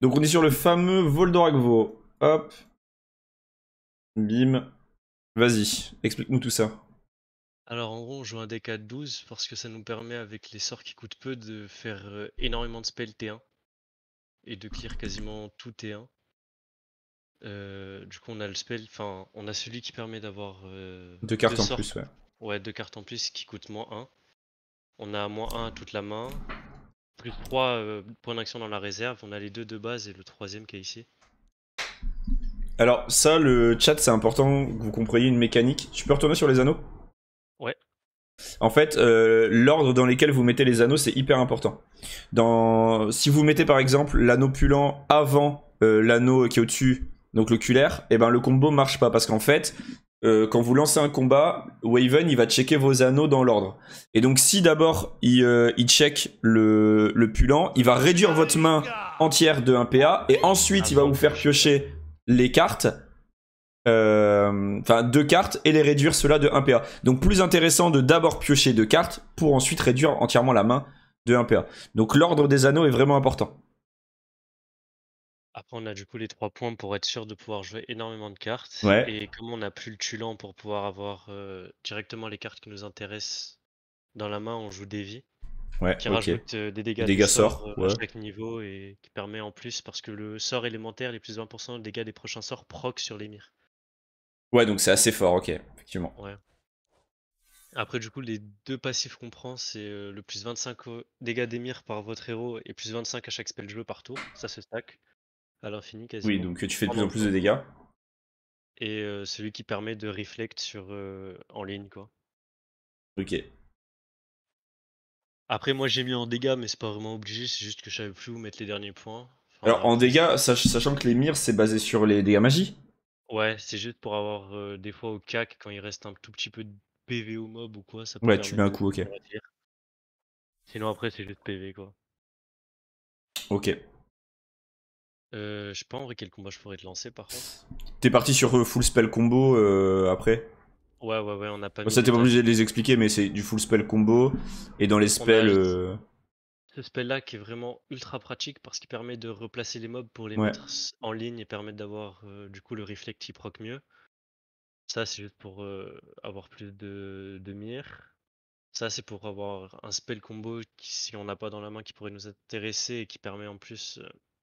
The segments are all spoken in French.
Donc on est sur le fameux d'oragvo. Hop. Bim. Vas-y, explique-nous tout ça. Alors en gros, on joue un deck à 12 parce que ça nous permet, avec les sorts qui coûtent peu, de faire euh, énormément de spells T1 et de clear quasiment tout T1. Euh, du coup, on a le spell, enfin, on a celui qui permet d'avoir euh, deux cartes en plus, ouais. Ouais, deux cartes en plus qui coûtent moins 1. On a moins 1 à toute la main, Trois 3 euh, points d'action dans la réserve. On a les deux de base et le troisième qui est ici. Alors, ça, le chat, c'est important que vous compreniez une mécanique. Tu peux retourner sur les anneaux Ouais. En fait, euh, l'ordre dans lequel vous mettez les anneaux, c'est hyper important. Dans... Si vous mettez par exemple l'anneau pulant avant euh, l'anneau qui est au-dessus, donc l'oculaire, et eh ben le combo marche pas parce qu'en fait, euh, quand vous lancez un combat, Waven, il va checker vos anneaux dans l'ordre. Et donc, si d'abord, il, euh, check le, le pulant, il va réduire votre main entière de 1 PA, et ensuite, il va vous faire piocher les cartes, euh, enfin, deux cartes, et les réduire cela de 1 PA. Donc, plus intéressant de d'abord piocher deux cartes, pour ensuite réduire entièrement la main de 1 PA. Donc, l'ordre des anneaux est vraiment important. Après, on a du coup les 3 points pour être sûr de pouvoir jouer énormément de cartes. Et comme on n'a plus le Tulan pour pouvoir avoir directement les cartes qui nous intéressent dans la main, on joue des vies. qui rajoute des dégâts, à chaque niveau et qui permet en plus, parce que le sort élémentaire, les plus de 20% des dégâts des prochains sorts proc sur l'émir. Ouais, donc c'est assez fort, ok, effectivement. Après, du coup, les deux passifs qu'on prend, c'est le plus 25 dégâts d'émir par votre héros et plus 25 à chaque spell jeu par tour. Ça se stack l'infini quasiment. Oui, donc tu fais de plus en plus de dégâts. Et euh, celui qui permet de reflect sur euh, en ligne quoi. Ok. Après moi j'ai mis en dégâts mais c'est pas vraiment obligé, c'est juste que je savais plus où mettre les derniers points. Alors en dégâts, sachant que les mirs c'est basé sur les dégâts magie. Ouais, c'est juste pour avoir euh, des fois au cac quand il reste un tout petit peu de PV au mob ou quoi, ça peut Ouais, tu mets un coup, ok. Sinon après c'est juste PV quoi. Ok. Euh, je sais pas en vrai quel combat je pourrais te lancer par contre. T'es parti sur euh, full spell combo euh, après Ouais, ouais, ouais, on n'a pas. ça t'es pas obligé de les expliquer, mais c'est du full spell combo et dans les spells. Euh, ce spell là qui est vraiment ultra pratique parce qu'il permet de replacer les mobs pour les mettre en ligne et permet d'avoir du coup le reflect qui proc mieux. Ça c'est juste pour avoir plus de, de mire. Ça, c'est pour avoir un spell combo qui, si on n'a pas dans la main, qui pourrait nous intéresser et qui permet en plus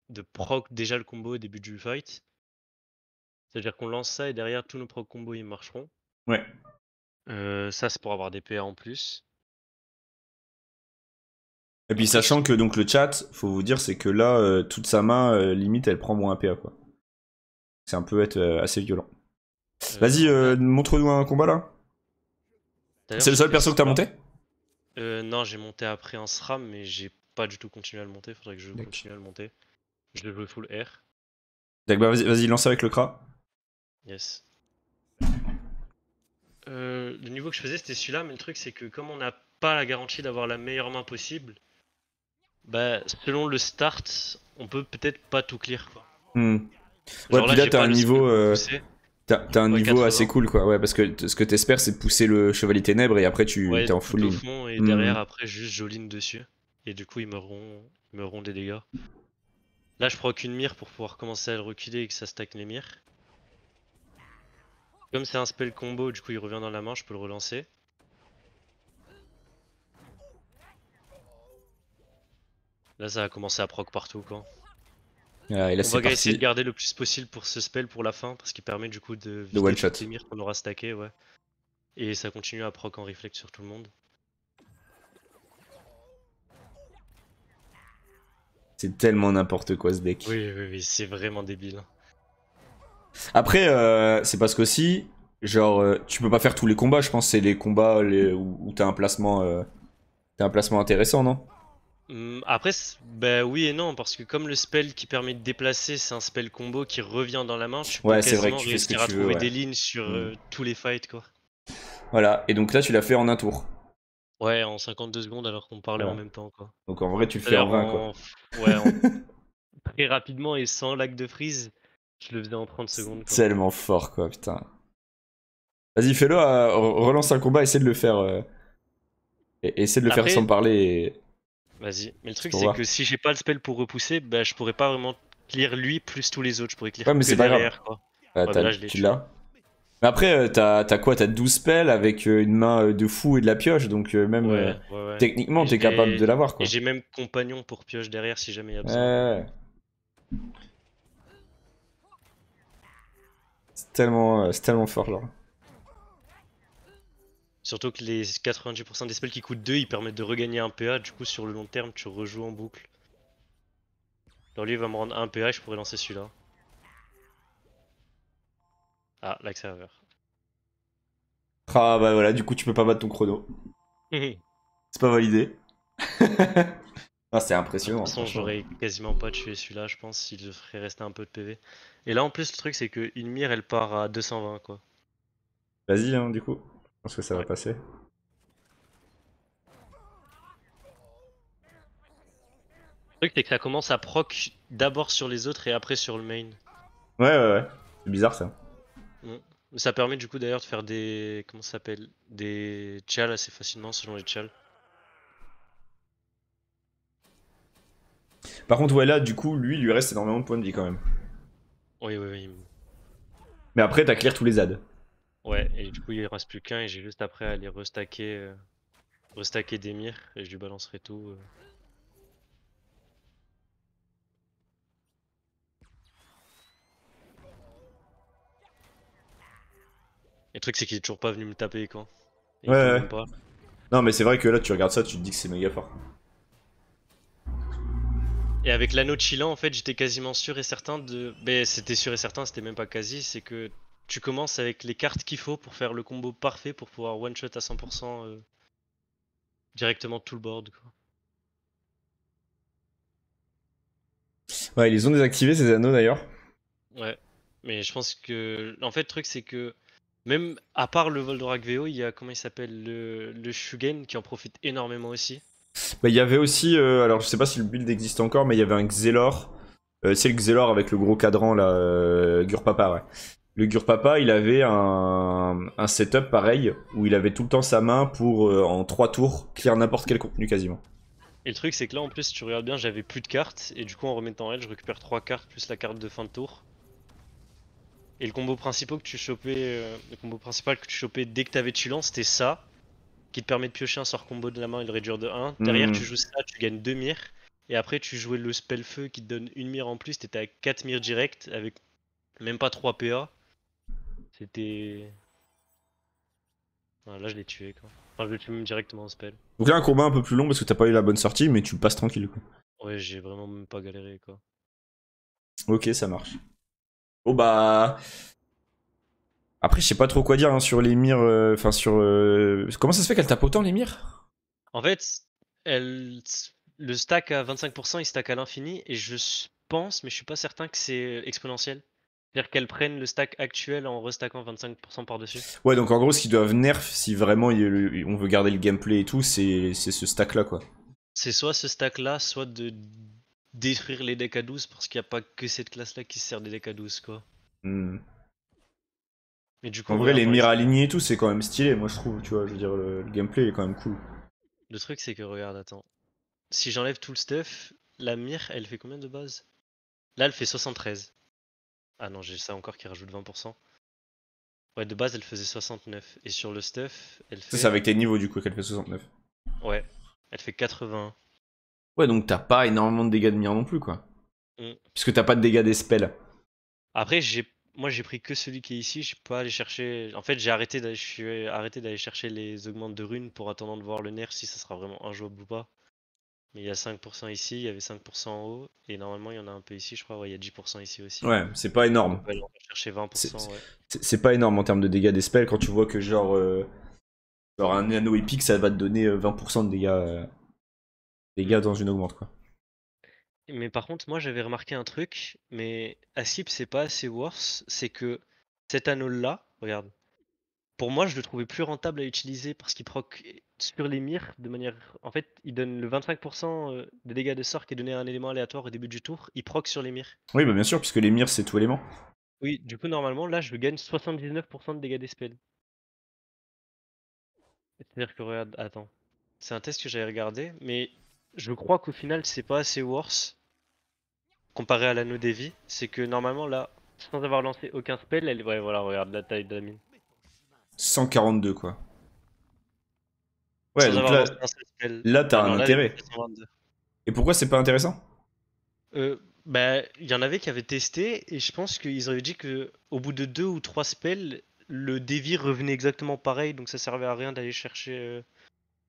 de proc déjà le combo au début du fight. C'est-à-dire qu'on lance ça et derrière tous nos proc combos ils marcheront. Ouais. Euh, ça c'est pour avoir des PA en plus. Et puis sachant que donc le chat, faut vous dire c'est que là euh, toute sa main euh, limite elle prend moins un PA quoi. C'est un peu être assez violent. Vas-y, montre-nous un combat là. C'est le seul perso que t'as monté Non, j'ai monté après un SRAM, mais j'ai pas du tout continué à le monter. Faudrait que je continue à le monter. Je vais jouer full R. Bah, vas-y, lance avec le Kra. Yes. Euh, le niveau que je faisais, c'était celui-là, mais le truc, c'est que comme on n'a pas la garantie d'avoir la meilleure main possible, bah, selon le start, on peut peut-être pas tout clear, quoi. Hmm. Ouais, puis là, euh, t'as un niveau... T'as un niveau assez cool, quoi. Ouais, parce que ce que t'espères, c'est de pousser le chevalier Ténèbre, et après tu t'es en full au fond, et hmm. derrière, après, juste Joline dessus. Et du coup, ils meuront, ils meuront des dégâts. Là, je proc une mire pour pouvoir commencer à le reculer et que ça stack les mires. Comme c'est un spell combo, du coup il revient dans la main, je peux le relancer. Là ça a commencé à proc partout quoi. Ah, on va essayer de garder le plus possible pour ce spell pour la fin parce qu'il permet du coup de, vider les mires qu'on aura stacké ouais. Et ça continue à proc en Reflect sur tout le monde. C'est tellement n'importe quoi ce deck. Oui, oui, oui, c'est vraiment débile. Après, euh, c'est parce que si genre, euh, tu peux pas faire tous les combats, je pense, c'est les combats où, tu t'as un placement. Euh, as un placement intéressant, non hmm, après, bah oui et non, parce que comme le spell qui permet de déplacer, c'est un spell combo qui revient dans la main, ouais, c'est vrai que tu fais trouver des lignes sur hmm. tous les fights, quoi. Voilà, et donc là, tu l'as fait en un tour. Ouais, en 52 secondes alors qu'on parlait en même temps, quoi. Donc en vrai, tu le fais en 20, quoi. Ouais, très rapidement et sans lac de freeze, je le faisais en 30 secondes. Tellement fort, quoi, putain. Vas-y, fais-le, euh, relance un combat, essaie de le faire. Euh, essaie de le faire sans parler. et- Vas-y. Mais le truc, c'est que si j'ai pas le spell pour repousser, bah, je pourrais pas vraiment clear lui plus tous les autres. Je pourrais clear derrière, quoi. Bah, là, tu l'as mais après, euh, t'as quoi T'as 12 spells avec euh, une main euh, de fou et de la pioche, donc même techniquement, t'es capable de l'avoir. Et j'ai même compagnon pour pioche derrière si jamais il y a besoin. C'est tellement, fort, genre. Surtout que les 90% des spells qui coûtent 2, ils permettent de regagner un PA, du coup sur le long terme, tu rejoues en boucle. Alors lui, il va me rendre un PA, je pourrais lancer celui-là. Ah, lag serveur. Ah bah voilà, du coup tu peux pas battre ton chrono. c'est pas validé. ah, c'est impressionnant. De toute façon, j'aurais quasiment pas tué celui-là, je pense, s'il ferait rester un peu de PV. Et là en plus, le truc c'est que une mire elle part à 220 quoi. Vas-y, hein, du coup. Je pense que ça va passer. Le truc c'est que ça commence à proc d'abord sur les autres et après sur le main. Ouais, ouais, ouais. C'est bizarre ça. Mm. Ça permet du coup d'ailleurs de faire des. Comment s'appelle Des tchals assez facilement selon les tchals. Par contre, ouais, là, du coup, lui, il lui reste énormément de points de vie quand même. Oui, oui, oui. Mais après, t'as clear tous les ads. Ouais, et du coup, il reste plus qu'un et j'ai juste après à aller restacker, euh, des et je lui balancerai tout. Euh. le truc, c'est qu'il est toujours pas venu me taper, quoi. ouais, ouais. Non, mais c'est vrai que là, tu regardes ça, tu te dis que c'est méga fort. Et avec l'anneau chillant, en fait, j'étais quasiment sûr et certain de. Ben, c'était sûr et certain, c'était même pas quasi, c'est que tu commences avec les cartes qu'il faut pour faire le combo parfait pour pouvoir one-shot à 100% euh, directement tout le board, quoi. Ouais, ils ont désactivé ces anneaux d'ailleurs. Ouais, mais je pense que. En fait, le truc, c'est que même à part le Voldorak VO, il y a comment il s'appelle le, le Shugen qui en profite énormément aussi. Bah, il y avait aussi, euh, alors je sais pas si le build existe encore, mais il y avait un Xelor. Euh, c'est le Xelor avec le gros cadran là, euh, Gurpapa, ouais. Le Gurpapa, il avait un, un, setup pareil où il avait tout le temps sa main pour en 3 tours clear n'importe quel contenu quasiment. Et le truc, c'est que là en plus, si tu regardes bien, j'avais plus de cartes et du coup, en remettant elle, je récupère 3 cartes plus la carte de fin de tour. Et le combo principal que tu chopais, euh, le combo principal que tu chopais dès que t'avais tu lances, c'était ça, qui te permet de piocher un sort combo de la main et le réduire de 1. Derrière, hmm. tu joues ça, tu gagnes 2 mires. Et après, tu jouais le spell feu qui te donne une mire en plus. T'étais à 4 mires direct avec même pas 3 PA. C'était. Ah, là, je l'ai tué quoi. Enfin, je l'ai tué même directement en spell. Donc là, un combat un peu plus long parce que t'as pas eu la bonne sortie, mais tu passes tranquille quoi. Ouais, j'ai vraiment même pas galéré quoi. Ok, ça marche oh bah. Après, je sais pas trop quoi dire hein, sur les mires. Euh, enfin, sur. Euh, comment ça se fait qu'elle tape autant les mires En fait, elle... le stack à 25%, il stack à l'infini. Et je pense, mais je suis pas certain que c'est exponentiel. C'est-à-dire qu'elle prenne le stack actuel en restackant 25% par-dessus. Ouais, donc en gros, ce qu'ils doivent nerf, si vraiment on veut garder le gameplay et tout, c'est ce stack-là, quoi. C'est soit ce stack-là, soit de détruire les decks à 12 parce qu'il n'y a pas que cette classe-là qui sert des decks à 12, quoi. Mais hmm. du coup, en vrai, les mires alignés et tout, c'est quand même stylé, moi je trouve, tu vois. Je veux dire, le, gameplay est quand même cool. Le truc, c'est que regarde, attends. Si j'enlève tout le stuff, la mire, elle fait combien de base Là, elle fait 73. Ah non, j'ai ça encore qui rajoute 20%. Ouais, de base, elle faisait 69. Et sur le stuff, elle fait. Ça, c'est avec tes niveaux du coup qu'elle fait 69. Ouais, elle fait 80. Ouais, donc t'as pas énormément de dégâts de mire non plus, quoi. Mm. Puisque t'as pas de dégâts des spells. Après, j'ai moi j'ai pris que celui qui est ici, j'ai pas allé chercher. En fait, j'ai arrêté d'aller d'aller chercher les augmentes de runes pour attendre de voir le nerf si ça sera vraiment un injouable ou pas. Mais il y a 5% ici, il y avait 5% en haut et normalement il y en a un peu ici, je crois, ouais, il y a 10% ici aussi. Ouais, c'est pas énorme. c'est, pas énorme en termes de dégâts des spells quand tu vois que genre euh, genre un nano épique, ça va te donner 20% euh, de dégâts euh, les gars dans une augmente quoi. Mais par contre, moi j'avais remarqué un truc, mais Asip c'est pas assez worse, c'est que cet anneau là, regarde, pour moi je le trouvais plus rentable à utiliser parce qu'il proc sur les mires de manière. En fait, il donne le 25% euh, de dégâts de sort qui est donné à un élément aléatoire au début du tour, il proc sur les mirs. Oui, bah bien sûr, puisque les mires c'est tout élément. Oui, du coup normalement là je gagne 79% de dégâts des spells. C'est-à-dire que regarde, attends. C'est un test que j'avais regardé, mais je crois qu'au final c'est pas assez worse comparé à l'anneau des vie. C'est que normalement là, sans avoir lancé aucun spell, elle ouais, voilà, regarde la taille de la mine. 142 quoi. Ouais, donc là, là t'as un intérêt. Et pourquoi c'est pas intéressant euh, Bah, il y en avait qui avaient testé et je pense qu'ils avaient dit que au bout de deux ou trois spells, le dévi revenait exactement pareil, donc ça servait à rien d'aller chercher euh,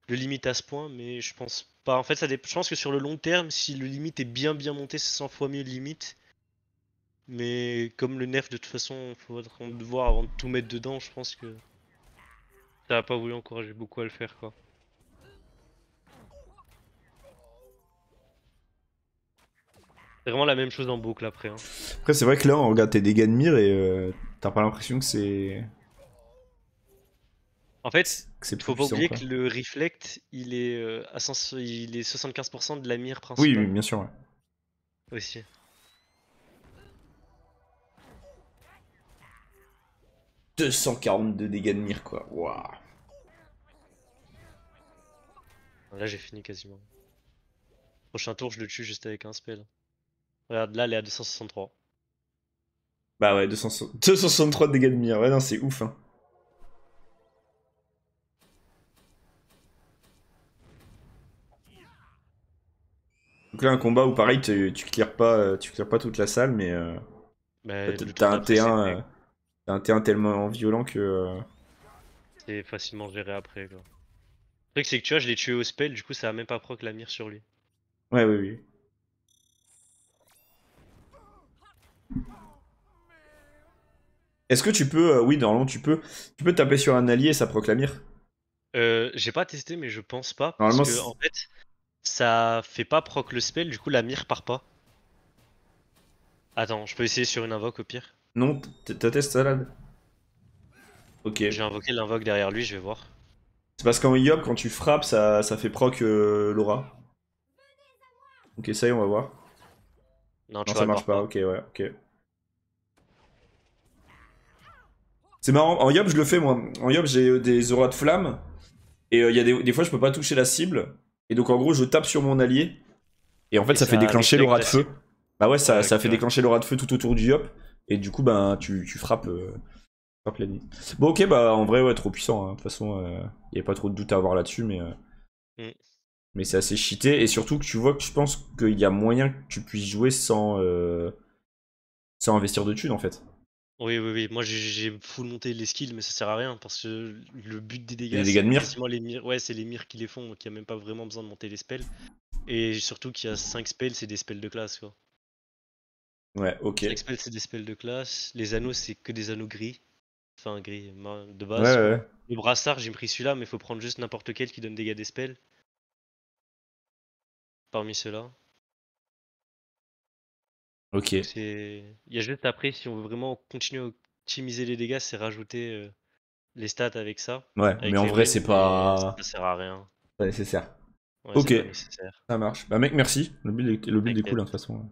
le limite à ce point. Mais je pense bah, en fait, ça je pense que sur le long terme, si le limite est bien bien monté, c'est 100 fois mieux limite. Mais comme le nerf, de toute façon, faut de voir avant de tout mettre dedans, je pense que ça va pas voulu encourager beaucoup à le faire quoi. C'est vraiment la même chose en boucle après. Hein. Après, c'est vrai que là, on regarde tes dégâts de mire et euh, t'as pas l'impression que c'est en fait, faut pas oublier que le reflect, il est euh, il est 75% de la mire principale. Oui, bien sûr. Ouais. Aussi. « 242 dégâts de mire quoi, waouh Là j'ai fini quasiment. Prochain tour je le tue juste avec un spell. Regarde là elle est à 263. Bah ouais 263 dégâts de mire, ouais non c'est ouf hein. Donc là, un combat où pareil, tu, tu clears pas, euh, tu pas toute la salle, mais. Euh, euh t'as un T1, un T1 tellement violent que. Euh, c'est facilement géré après, Le truc, c'est que tu vois, je l'ai tué au spell, du coup, ça a même pas proc la mire sur lui. Ouais, oui, oui. Est-ce que tu peux, oui, normalement tu peux, tu peux taper sur un allié et ça proc la mire euh, J'ai pas testé, mais je pense pas. normalement, que, en fait, ça fait pas proc le spell, du coup la mire part pas. Attends, je peux essayer sur une invoque au pire Non, t'as test là Ok. J'ai invoqué l'invoque derrière lui, je vais voir. C'est parce qu'en Yop, quand tu frappes, ça, ça fait proc euh, Laura. Ok, ça y est, on va voir. Non, ça marche pas. ok, ouais, ok. C'est marrant, en Yop, je le fais moi. En Yop, j'ai euh, des auras de flamme. Et euh, il y a des fois, je peux pas toucher la cible. Et donc en gros, je tape sur mon allié. Et en fait, ça, fait déclencher l'aura de feu. Bah ouais, ça, ça fait déclencher l'aura de feu tout autour du hop. Et du coup, ben, tu, euh, frappes, l'ennemi. Bon, ok, bah en vrai, ouais, trop puissant. Hein. De toute façon, il euh, n'y pas trop de doute à avoir là-dessus, mais. Euh, mm. Mais c'est assez cheaté. Et surtout que tu vois que je pense qu'il y a moyen que tu puisses jouer sans. sans investir de thunes, en fait. Oui, oui, oui. Moi, j'ai full monté les skills, mais ça sert à rien parce que le but des dégâts. Les de les mires, Ouais, c'est les mires qui les font, donc il n'y a même pas vraiment besoin de monter les spells. Et surtout qu'il y a 5 spells, c'est des spells de classe, quoi. Ouais, ok. 5 spells, c'est des spells de classe. Les anneaux, c'est que des anneaux gris. Enfin, gris, de base. Ouais, ouais. Le brassard, j'ai pris celui-là, mais il faut prendre juste n'importe quel qui donne des dégâts des spells. Parmi ceux-là. Ok. Il y a juste après, si on veut vraiment continuer à optimiser les dégâts, c'est rajouter euh, les stats avec ça. Ouais, mais en vrai, c'est pas. Ça sert à rien. Pas nécessaire. ok. Ça marche. Bah, mec, merci. Le build, le est cool, hein, de toute façon.